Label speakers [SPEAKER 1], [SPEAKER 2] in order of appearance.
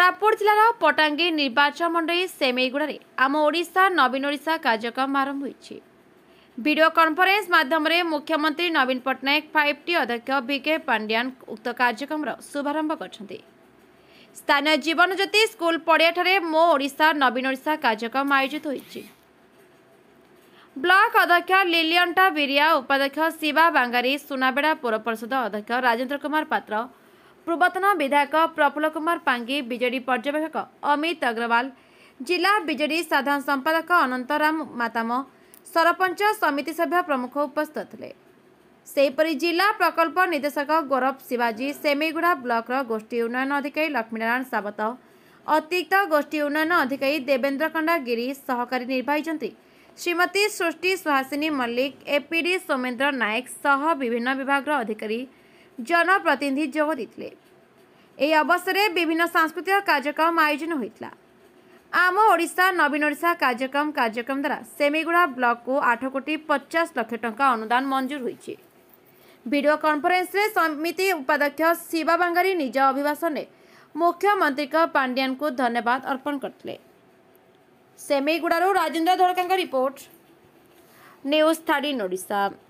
[SPEAKER 1] କୋରାପୁଟ ଜିଲ୍ଲାର ପଟାଙ୍ଗି ନିର୍ବାଚନ ମଣ୍ଡଳୀ ସେମେଇଗୁଡ଼ାରେ ଆମ ଓଡ଼ିଶା ନବୀନ ଓଡ଼ିଶା କାର୍ଯ୍ୟକ୍ରମ ଆରମ୍ଭ ହୋଇଛି ଭିଡ଼ିଓ କନ୍ଫରେନ୍ସ ମାଧ୍ୟମରେ ମୁଖ୍ୟମନ୍ତ୍ରୀ ନବୀନ ପଟ୍ଟନାୟକ ଫାଇଭ୍ ଟି ଅଧ୍ୟକ୍ଷ ବିକେ ପାଣ୍ଡିଆନ୍ ଉକ୍ତ କାର୍ଯ୍ୟକ୍ରମର ଶୁଭାରମ୍ଭ କରିଛନ୍ତି ସ୍ଥାନୀୟ ଜୀବନଜ୍ୟୋତି ସ୍କୁଲ ପଡ଼ିଆଠାରେ ମୋ ଓଡ଼ିଶା ନବୀନ ଓଡ଼ିଶା କାର୍ଯ୍ୟକ୍ରମ ଆୟୋଜିତ ହୋଇଛି ବ୍ଲକ ଅଧ୍ୟକ୍ଷ ଲିଲିଅଣ୍ଟା ବିରିଆ ଉପାଧ୍ୟକ୍ଷ ଶିବା ବାଙ୍ଗାରୀ ସୁନାବେଡ଼ା ପୌରପରିଷଦ ଅଧ୍ୟକ୍ଷ ରାଜେନ୍ଦ୍ର କୁମାର ପାତ୍ର ପୂର୍ବତନ ବିଧାୟକ ପ୍ରଫୁଲ୍ଲ କୁମାର ପାଙ୍ଗି ବିଜେଡି ପର୍ଯ୍ୟବେକ୍ଷକ ଅମିତ ଅଗ୍ରୱାଲ ଜିଲ୍ଲା ବିଜେଡି ସାଧାରଣ ସମ୍ପାଦକ ଅନନ୍ତରାମ ମାତାମ ସରପଞ୍ଚ ସମିତି ସଭ୍ୟ ପ୍ରମୁଖ ଉପସ୍ଥିତ ଥିଲେ ସେହିପରି ଜିଲ୍ଲା ପ୍ରକଳ୍ପ ନିର୍ଦ୍ଦେଶକ ଗୌରଭ ଶିବାଜୀ ସେମିଗୁଡ଼ା ବ୍ଲକର ଗୋଷ୍ଠୀ ଉନ୍ନୟନ ଅଧିକାରୀ ଲକ୍ଷ୍ମୀନାରାୟଣ ସାବତ ଅତିରିକ୍ତ ଗୋଷ୍ଠୀ ଉନ୍ନୟନ ଅଧିକାରୀ ଦେବେନ୍ଦ୍ର କଣ୍ଡା ଗିରି ସହକାରୀ ନିର୍ବାହୀ ଯନ୍ତ୍ରୀ ଶ୍ରୀମତୀ ସୃଷ୍ଟି ସୁହାସିନୀ ମଲ୍ଲିକ ଏପିଡି ସୋମେନ୍ଦ୍ର ନାୟକ ସହ ବିଭିନ୍ନ ବିଭାଗର ଅଧିକାରୀ जनप्रतिनिधि जवसर विभिन्न सांस्कृतिक कार्य आयोजन हुन्छ आम ओडा नवीन ओडा कार्यमिगुडा ब्लकको आठ को पचास लक्ष टा अनुदान मञ्जुर हुन्छ भिडियो कन्फरेन्सले समिति उपाद्यक्ष शिभागारी निज अभिभाषणले मुख्यमन्त्री पाण्ड्याको धन्यवाद अर्पण गरिमिगुडा राजेन्द्र धरका रिपोर्ट न्युज थर्डिन